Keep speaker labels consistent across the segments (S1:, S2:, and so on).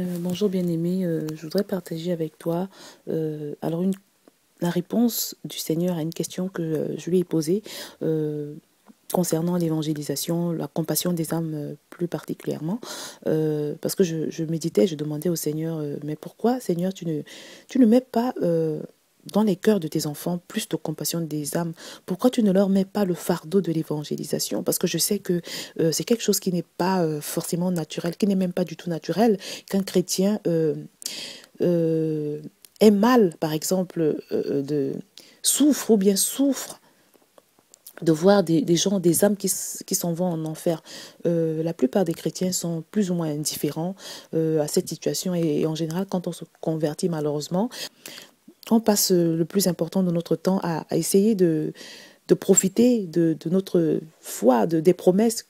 S1: Euh, bonjour bien-aimé, euh, je voudrais partager avec toi euh, alors une, la réponse du Seigneur à une question que je lui ai posée concernant l'évangélisation, la compassion des âmes plus particulièrement, parce que je, je, méditais, je demandais au Seigneur, mais pourquoi Seigneur, tu ne, tu ne mets pas dans les cœurs de tes enfants, plus de compassion des âmes Pourquoi tu ne leur mets pas le fardeau de l'évangélisation Parce que je sais que euh, c'est quelque chose qui n'est pas euh, forcément naturel, qui n'est même pas du tout naturel qu'un chrétien euh, euh ait mal, par exemple, de souffre ou bien souffre de voir des, gens, des âmes qui, s'en vont en enfer. la plupart des chrétiens sont plus ou moins indifférents à cette situation et, en général, quand on se convertit malheureusement, on passe euh, le plus important de notre temps à, essayer de, de profiter de, notre foi, des promesses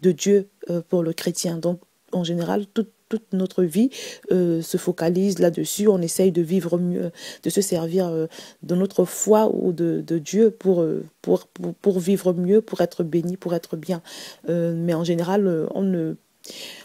S1: de Dieu euh, pour le chrétien. Donc, en général, toute, toute notre vie euh, se focalise là-dessus. On essaye de vivre mieux, de se servir de notre foi ou de, Dieu pour, pour, pour, vivre mieux, pour être béni, pour être bien. mais en général, on ne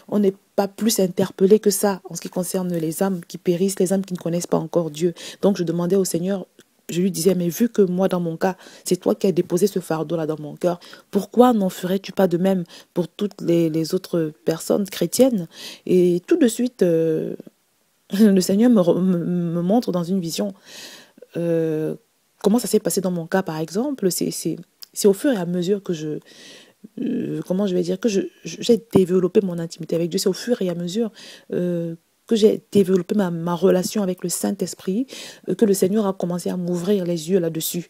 S1: on n'est pas plus interpellé que ça en ce qui concerne les âmes qui périssent, les âmes qui ne connaissent pas encore Dieu. Donc je demandais au Seigneur, je lui disais, mais vu que moi, dans mon cas, c'est toi qui as déposé ce fardeau-là dans mon cœur, pourquoi n'en ferais-tu pas de même pour toutes les, autres personnes chrétiennes Et tout de suite, euh, le Seigneur me, montre dans une vision euh, comment ça s'est passé dans mon cas, par exemple. C'est au fur et à mesure que je, euh, comment je vais dire, que j'ai développé mon intimité avec Dieu. C'est au fur et à mesure euh, que j'ai développé ma, relation avec le Saint-Esprit, euh, que le Seigneur a commencé à m'ouvrir les yeux là-dessus.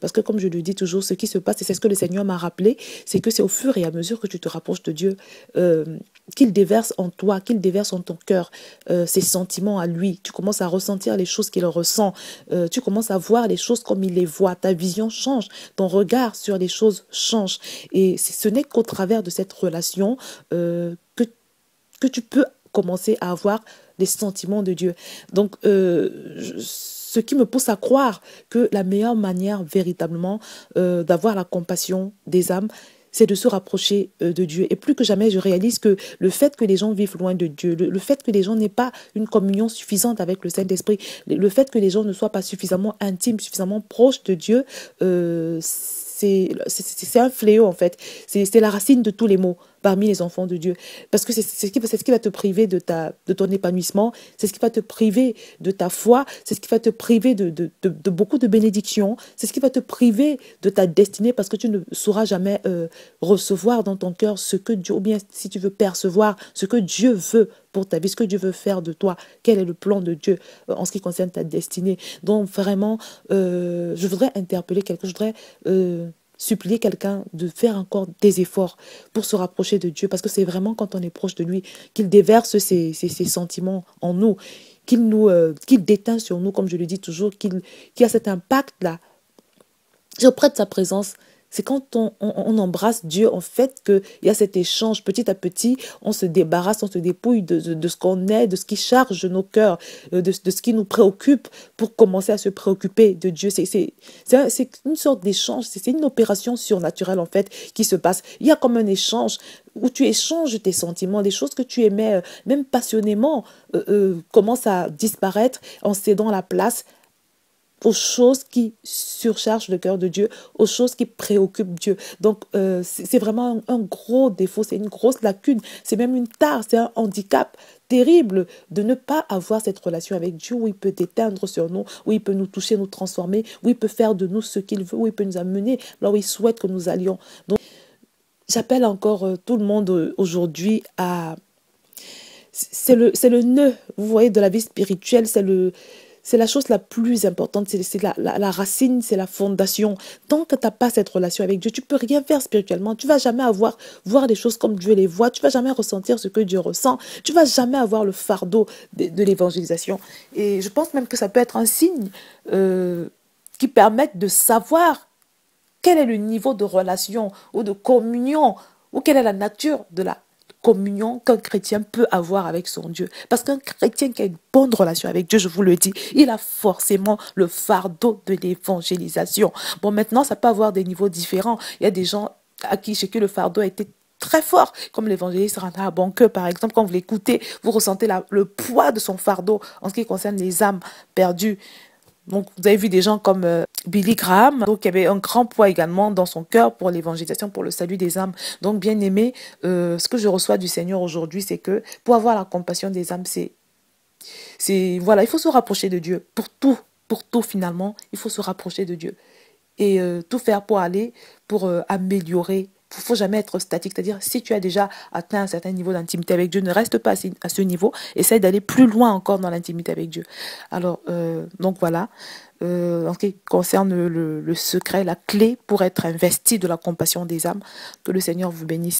S1: parce que comme je le dis toujours, ce qui se passe, et c'est ce que le Seigneur m'a rappelé, c'est que c'est au fur et à mesure que tu te rapproches de Dieu qu'il déverse en toi, qu'il déverse en ton cœur euh, ses sentiments à lui. Tu commences à ressentir les choses qu'il ressent. Euh, tu commences à voir les choses comme il les voit. Ta vision change. Ton regard sur les choses change. Et ce n'est qu'au travers de cette relation euh, que, tu peux commencer à avoir des sentiments de Dieu. Donc, ce qui me pousse à croire que la meilleure manière véritablement d'avoir la compassion des âmes, c'est de se rapprocher euh, de Dieu. Et plus que jamais, je réalise que le fait que les gens vivent loin de Dieu, le, fait que les gens n'aient pas une communion suffisante avec le Saint-Esprit, le fait que les gens ne soient pas suffisamment intimes, suffisamment proches de Dieu, euh, c'est un fléau en fait. C'est la racine de tous les maux parmi les enfants de Dieu. Parce que c'est ce, ce, qui va te priver de, ta, de ton épanouissement, c'est ce qui va te priver de ta foi, c'est ce qui va te priver de, de, beaucoup de bénédictions, c'est ce qui va te priver de ta destinée parce que tu ne sauras jamais euh, recevoir dans ton cœur ce que Dieu, ou bien si tu veux percevoir ce que Dieu veut pour ta vie, ce que Dieu veut faire de toi, quel est le plan de Dieu euh, en ce qui concerne ta destinée. Donc vraiment, euh, je voudrais interpeller quelqu'un, je voudrais supplier quelqu'un de faire encore des efforts pour se rapprocher de Dieu, parce que c'est vraiment quand on est proche de lui qu'il déverse ses, sentiments en nous, qu'il nous, euh, qu'il déteint sur nous, comme je le dis toujours, qu'il a cet impact-là. Je de sa présence c'est quand on, embrasse Dieu, en fait, qu'il y a cet échange. Petit à petit, on se débarrasse, on se dépouille de, ce qu'on est, de ce qui charge nos cœurs, euh, de, ce qui nous préoccupe, pour commencer à se préoccuper de Dieu. C'est une sorte d'échange, c'est une opération surnaturelle, en fait, qui se passe. Il y a comme un échange où tu échanges tes sentiments, les choses que tu aimais, euh, même passionnément, euh, commencent à disparaître en cédant la place aux choses qui surchargent le cœur de Dieu, aux choses qui préoccupent Dieu. Donc, euh, c'est vraiment un, gros défaut, c'est une grosse lacune, c'est même une tare, c'est un handicap terrible de ne pas avoir cette relation avec Dieu où il peut déteindre sur nous, où il peut nous toucher, nous transformer, où il peut faire de nous ce qu'il veut, où il peut nous amener là où il souhaite que nous allions. Donc, j'appelle encore euh, tout le monde euh, aujourd'hui à... C'est le, le nœud, vous voyez, de la vie spirituelle, c'est le c'est la chose la plus importante, c'est la, la, racine, c'est la fondation. Tant que tu n'as pas cette relation avec Dieu, tu peux rien faire spirituellement. Tu vas jamais avoir, voir des choses comme Dieu les voit. Tu vas jamais ressentir ce que Dieu ressent. Tu vas jamais avoir le fardeau de, l'évangélisation. Et je pense même que ça peut être un signe euh, qui permette de savoir quel est le niveau de relation ou de communion ou quelle est la nature de la communion qu'un chrétien peut avoir avec son Dieu. Parce qu'un chrétien qui a une bonne relation avec Dieu, je vous le dis, il a forcément le fardeau de l'évangélisation. Bon, maintenant, ça peut avoir des niveaux différents. Il y a des gens à qui chez qui le fardeau a été très fort, comme l'évangéliste Rana Banque, par exemple, quand vous l'écoutez, vous ressentez le poids de son fardeau en ce qui concerne les âmes perdues. Donc, vous avez vu des gens comme euh, Billy Graham. Donc il avait un grand poids également dans son cœur pour l'évangélisation, pour le salut des âmes. Donc bien aimé, euh, ce que je reçois du Seigneur aujourd'hui, c'est que pour avoir la compassion des âmes, c'est... voilà, il faut se rapprocher de Dieu pour tout, pour tout finalement, il faut se rapprocher de Dieu et euh, tout faire pour aller, pour euh, améliorer il ne faut jamais être statique. C'est-à-dire, si tu as déjà atteint un certain niveau d'intimité avec Dieu, ne reste pas à ce niveau. Essaye d'aller plus loin encore dans l'intimité avec Dieu. Alors, euh, donc voilà. Euh, en ce qui concerne le secret, la clé pour être investi de la compassion des âmes, que le Seigneur vous bénisse.